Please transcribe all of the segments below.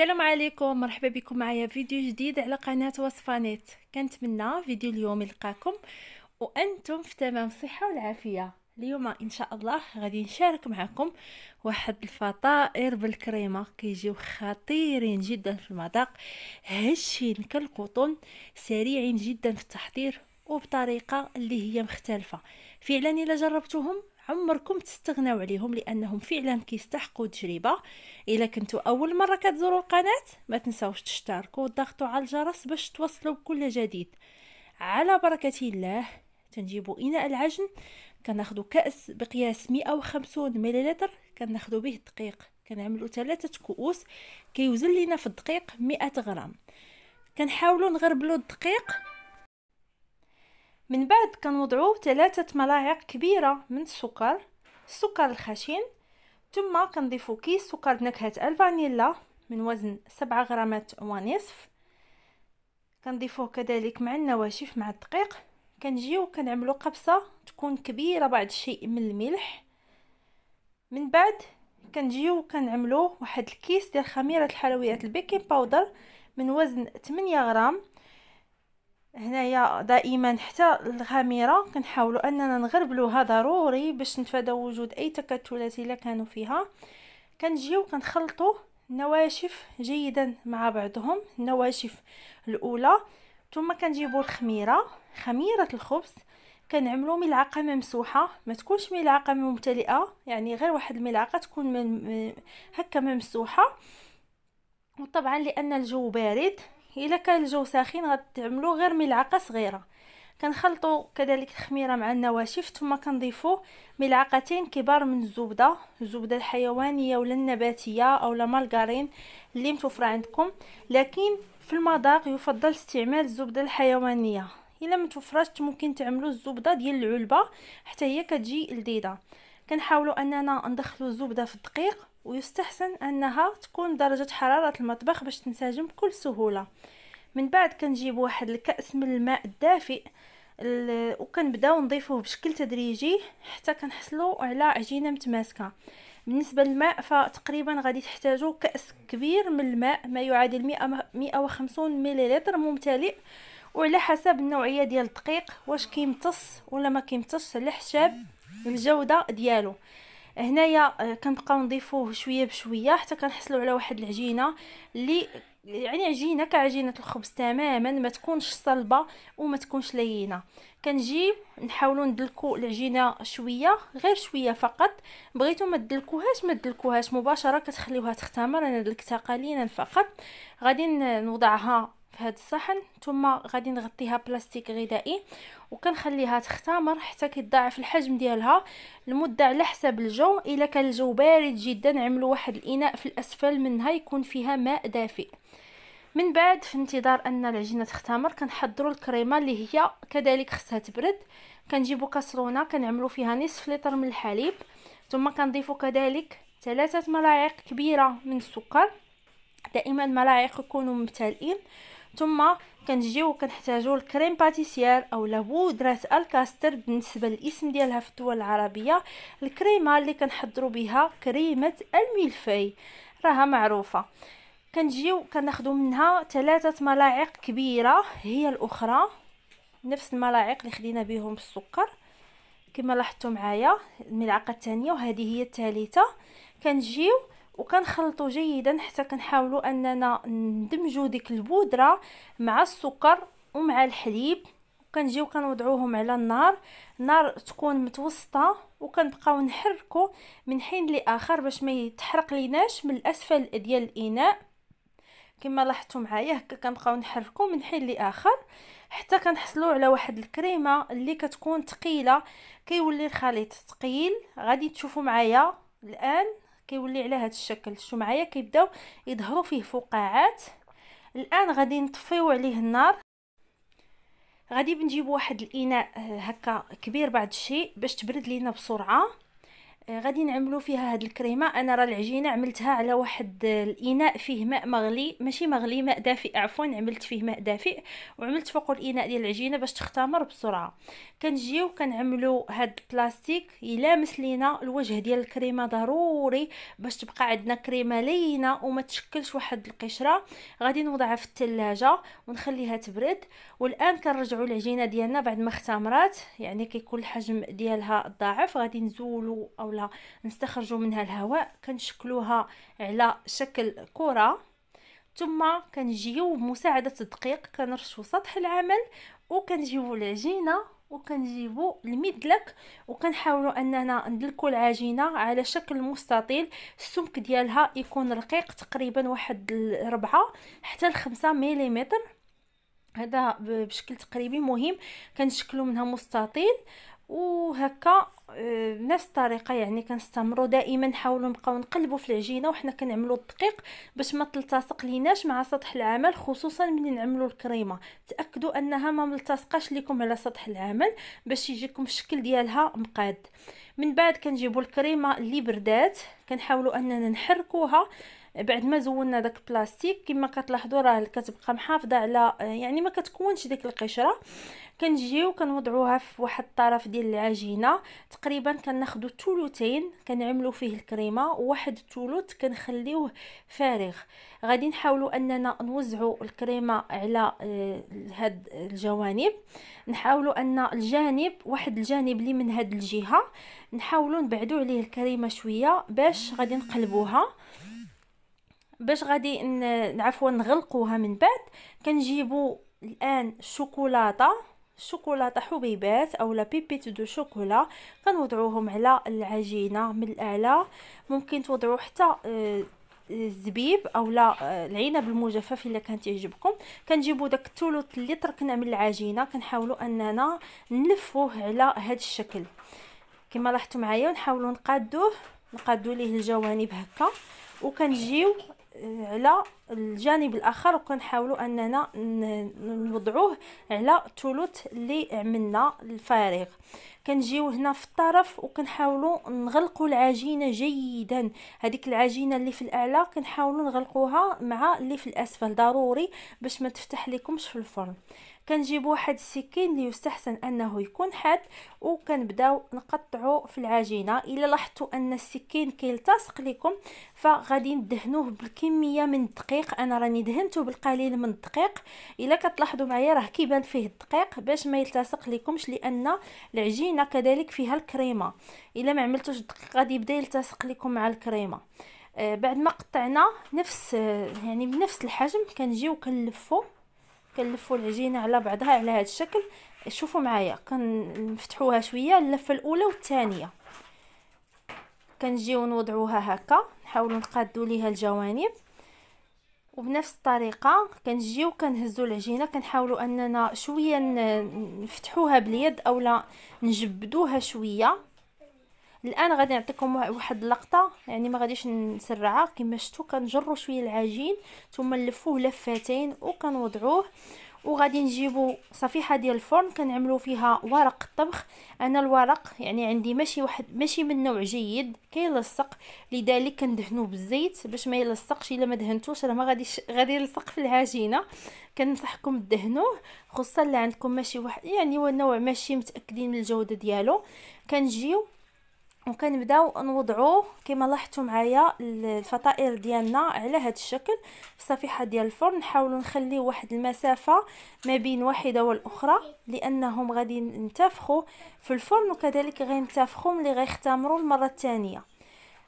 السلام عليكم مرحبا بكم معايا فيديو جديد على قناه وصفانات كنتمنى فيديو اليوم يلقاكم وانتم في تمام الصحه والعافيه اليوم ان شاء الله غادي نشارك معكم واحد الفطائر بالكريمه كيجيو خطيرين جدا في المذاق هشين كالقطن سريعين جدا في التحضير وبطريقه اللي هي مختلفه فعلا الا جربتوهم عمركم تستغناو عليهم لانهم فعلا كيستحقوا تجربه الا كنتوا اول مره كتزوروا القناه ما تنساوش تشتركوا وتضغطوا على الجرس باش توصلوا بكل جديد على بركه الله تنجيبوا اناء العجن كناخذوا كاس بقياس 150 مليلتر كناخذوا به الدقيق كنعملوا ثلاثه كؤوس كيوزن لينا في الدقيق 100 غرام كنحاولوا نغربلوا الدقيق من بعد كنوضعو ثلاثة ملاعق كبيرة من السكر السكر الخشن ثم كنضيفو كيس سكر بنكهة الفانيلا من وزن سبعة غرامات ونصف كنضيفوه كذلك مع النواشف مع الدقيق كنجيو كنعملو قبصة تكون كبيرة بعض الشيء من الملح من بعد كنجيو كنعملو واحد الكيس ديال خميرة الحلويات البيكنج باودر من وزن 8 غرام هنايا دائما حتى الغاميره كنحاولوا اننا نغربلوها ضروري باش نتفاداو وجود اي تكتلات الا كانوا فيها كنجيو كنخلطوا النواشف جيدا مع بعضهم النواشف الاولى ثم كنجيبوا الخميره خميره الخبز كنعملوا ملعقه ممسوحه ما تكونش ملعقه ممتلئه يعني غير واحد الملعقه تكون من هكا ممسوحه وطبعا لان الجو بارد الا كان الجو ساخن غتعملوا غير ملعقه صغيره كنخلطوا كذلك الخميره مع النواشف ثم كنضيفوا ملعقتين كبار من الزبده الزبده الحيوانيه ولا النباتيه او لا مارغارين اللي متوفره عندكم لكن في المذاق يفضل استعمال الزبده الحيوانيه الا متوفرش ممكن تعملوا الزبده ديال العلبه حتى هي كتجي لذيذه كنحاولوا اننا ندخلوا الزبده في الدقيق ويستحسن انها تكون درجة حرارة المطبخ باش تنسجم بكل سهولة من بعد كنجيب واحد الكأس من الماء الدافئ وكنبداو نضيفوه بشكل تدريجي حتى كنحصلوا على عجينه متماسكه بالنسبه للماء فتقريبا غادي تحتاجوا كاس كبير من الماء ما يعادل 100 150 مليلتر ممتلئ وعلى حسب النوعيه ديال الدقيق واش كيمتص ولا ما كيمتص على حساب الجوده ديالو هنايا آه، كنبقاو نضيفوه شويه بشويه حتى كنحصلوا على واحد العجينه اللي يعني عجينه كعجينه الخبز تماما ما تكونش صلبه وما تكونش لينه كنجيو نحاولوا ندلكو العجينه شويه غير شويه فقط بغيتو ما تدلكوهاش ما تدلكوهاش مباشره كتخليوها تختمر انا دلكتها قليلا فقط غادي نوضعها في هذا الصحن ثم غادي نغطيها بلاستيك غذائي وكنخليها تختمر حتى كيتضاعف الحجم ديالها المده على حسب الجو الا كان الجو بارد جدا عملوا واحد الاناء في الاسفل منها يكون فيها ماء دافئ من بعد في انتظار ان العجينه تختمر كنحضروا الكريمه اللي هي كذلك خصها تبرد كنجيبوا كسرونه كنعملوا فيها نصف لتر من الحليب ثم كنضيفوا كذلك ثلاثه ملاعق كبيره من السكر دائما الملاعق يكونوا ممتلئين ثم كنجيو كنحتاجو الكريم باتيسيير او بودره الكاستر بالنسبه للاسم ديالها في الدول العربيه الكريمه اللي كنحضروا بها كريمه الملفي راها معروفه كنجيو كناخدو منها ثلاثه ملاعق كبيره هي الاخرى نفس الملاعق اللي خدينا بهم السكر كما لاحظتوا معايا الملعقه الثانيه وهذه هي الثالثه كنجيو وكنخلطو جيدا حتى كنحاولوا اننا ندمجوا ديك البودره مع السكر ومع الحليب وكنجيو كنوضعوهم على النار النار تكون متوسطه وكنبقاو نحركو من حين لاخر باش ما يتحرق ليناش من الاسفل ديال الاناء كما لاحظتوا معايا هكا كنبقاو نحركو من حين لاخر حتى كنحصلوا على واحد الكريمه اللي كتكون ثقيله كيولي الخليط ثقيل غادي تشوفوا معايا الان كيولي على هذا الشكل شتو معايا كيبداو يظهروا فيه فقاعات الان غادي نطفيو عليه النار غادي بنجيب واحد الاناء آه، هكا كبير بعد الشيء باش تبرد لينا بسرعه آه، غادي نعملو فيها هاد الكريمه انا راه العجينه عملتها على واحد الاناء فيه ماء مغلي ماشي مغلي ماء دافئ عفوا عملت فيه ماء دافئ وعملت فوق الاناء ديال العجينه باش تختمر بسرعه كنجيو كنعملو هاد البلاستيك يلامس لينا الوجه ديال الكريمه ضروري باش تبقى عندنا كريمه لينه وما تشكلش واحد القشره غادي نوضعها في الثلاجه ونخليها تبرد والان كنرجعوا العجينه ديالنا بعد ما اختمرات يعني كيكون الحجم ديالها ضاعف غادي نزولو او أولا نستخرجوا منها الهواء كنشكلوها على شكل كره ثم كنجيو بمساعده الدقيق كنرشوا سطح العمل وكنجيبوا العجينه وكنجيبوا المدلك وكنحاولوا اننا ندلكوا العجينه على شكل مستطيل السمك ديالها يكون رقيق تقريبا واحد الربعة حتى لخمسة مليمتر هذا بشكل تقريبي مهم كنشكلوا منها مستطيل وهكا بنفس آه، الطريقه يعني كنستمروا دائما نحاولوا نبقاو نقلبوا في العجينه وحنا كنعملوا الدقيق باش ما تلتصق ليناش مع سطح العمل خصوصا ملي نعملوا الكريمه تاكدوا انها ما ملتصقاش لكم على سطح العمل باش يجيكم الشكل ديالها مقاد من بعد كنجيبوا الكريمه اللي بردات كنحاولوا اننا نحركوها بعد ما زولنا داك البلاستيك كما كتلاحظوا راه كتبقى محافظه على يعني ما كتكونش ديك القشره كنجيو كنوضعوها في واحد الطرف ديال العجينه تقريبا كناخذوا ثلثين كنعملوا فيه الكريمه وواحد الثلث كنخليوه فارغ غادي نحاولوا اننا نوزعوا الكريمه على آه، هاد الجوانب نحاولوا ان الجانب واحد الجانب اللي من هاد الجهه نحاولوا نبعدوا عليه الكريمه شويه باش غادي نقلبوها باش غادي عفوا نغلقوها من بعد كنجيبو الان الشوكولاته الشوكولاته حبيبات اولا بيبيت دو شوكولا كنوضعوهم على العجينه من الاعلى ممكن توضعوا حتى آه، الزبيب اولا آه، العنب المجفف الا كان تعجبكم كنجيبو داك الثلث اللي تركنا من العجينه كنحاولوا اننا نلفوه على هذا الشكل كما لاحظتوا معايا ونحاولوا نقادوه نقادو ليه الجوانب هكا وكنجيو على الجانب الاخر وكنحاولوا اننا نوضعوه على الثلث اللي عملنا الفارغ كنجيو هنا في الطرف وكنحاولوا نغلقوا العجينه جيدا هذيك العجينه اللي في الاعلى كنحاولوا نغلقوها مع اللي في الاسفل ضروري باش ما تفتح لكمش في الفرن كنجيب واحد السكين اللي يستحسن انه يكون حاد وكنبداو نقطعو في العجينه الا لاحظتوا ان السكين كيلتصق لكم فغادي ندهنوه بالكميه من الدقيق انا راني دهنته بالقليل من الدقيق الا كتلاحظوا معايا راه كيبان فيه الدقيق باش ما يلتصق لكمش لان العجينه كذلك فيها الكريمه الا ما عملتوش الدقيق غادي يبدا يلتصق لكم مع الكريمه آه، بعد ما قطعنا نفس آه، يعني بنفس الحجم كنجيو كنلفو كنلفوا العجينه على بعضها على هذا الشكل شوفوا معايا كنفتحوها شويه اللفه الاولى والثانيه كنجيو نوضعوها هكا نحاولوا نقادو ليها الجوانب وبنفس الطريقه كنجيو كنهزو العجينه كنحاولوا اننا شويه نفتحوها باليد اولا نجبدوها شويه الان غادي نعطيكم واحد اللقطه يعني ما غاديش نسرعها كما شفتوا كنجروا شويه العجين ثم نلفوه لفتين وكنوضعوه وغادي نجيبو صفيحه ديال الفرن كنعملو فيها ورق الطبخ انا الورق يعني عندي ماشي واحد ماشي من نوع جيد كيلصق لذلك كندهنوه بالزيت باش ما يلصقش الا ما دهنتوش راه ما غاديش غادي يلصق في العجينه كنصحكم دهنوه خصوصا اللي عندكم ماشي واحد يعني هو نوع ماشي متاكدين من الجوده ديالو كنجيو وكنبداو نوضعو كما لاحظتوا معايا الفطائر ديالنا على هذا الشكل في صفيحه ديال الفرن نحاولوا نخليو واحد المسافه ما بين واحده والاخرى لانهم غادي ينتفخوا في الفرن وكذلك غينتفخوا ملي غيختمروا المره الثانيه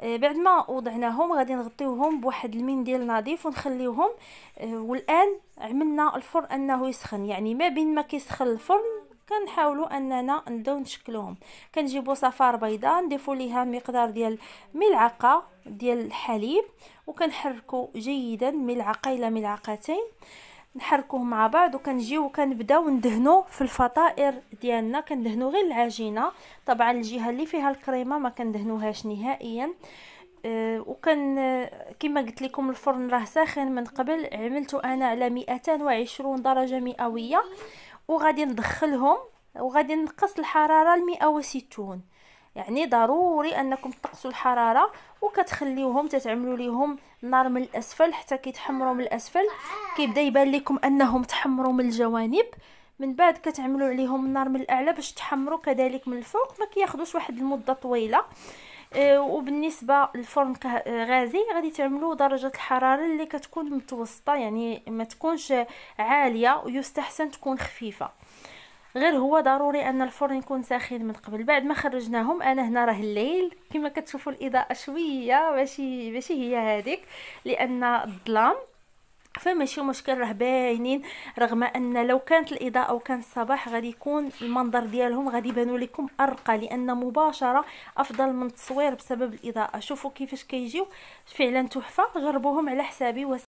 آه، بعد ما وضعناهم غادي نغطيوهم بواحد المنديل نظيف ونخليوهم آه، والان عملنا الفرن انه يسخن يعني ما بين ما كيسخن الفرن كنحاولوا اننا نبداو نشكلوهم كنجيبوا صفار بيضاء نضيفوا ليها مقدار ديال ملعقه ديال الحليب وكنحركوا جيدا ملعقه الى ملعقتين نحركوه مع بعض وكنجيو كنبداو ندهنو في الفطائر ديالنا كندهنو غير العجينه طبعا الجهه اللي فيها الكريمه ما كندهنوهاش نهائيا أه وكان كما قلت لكم الفرن راه ساخن من قبل عملته انا على 220 درجه مئويه وغادي ندخلهم وغادي نقص الحراره ل 160 يعني ضروري انكم تقصوا الحراره وكتخليوهم تتعملوا ليهم النار من الاسفل حتى كيتحمروا من الاسفل كيبدا يبان لكم انهم تحمروا من الجوانب من بعد كتعملوا عليهم النار من الاعلى باش تحمروا كذلك من الفوق ما كياخذوش واحد المده طويله آه، وبالنسبه للفرن آه، غازي غادي تعملوا درجه الحراره اللي كتكون متوسطه يعني ما تكونش عاليه ويستحسن تكون خفيفه غير هو ضروري ان الفرن يكون ساخن من قبل بعد ما خرجناهم انا هنا راه الليل كما كتشوفوا الاضاءه شويه ماشي ماشي هي هذيك لان الظلام فماشي مشكل راه باينين رغم ان لو كانت الاضاءه وكان الصباح غادي يكون المنظر ديالهم غادي يبانوا لكم ارقى لان مباشره افضل من التصوير بسبب الاضاءه شوفوا كيفاش كيجيو فعلا تحفه غربوهم على حسابي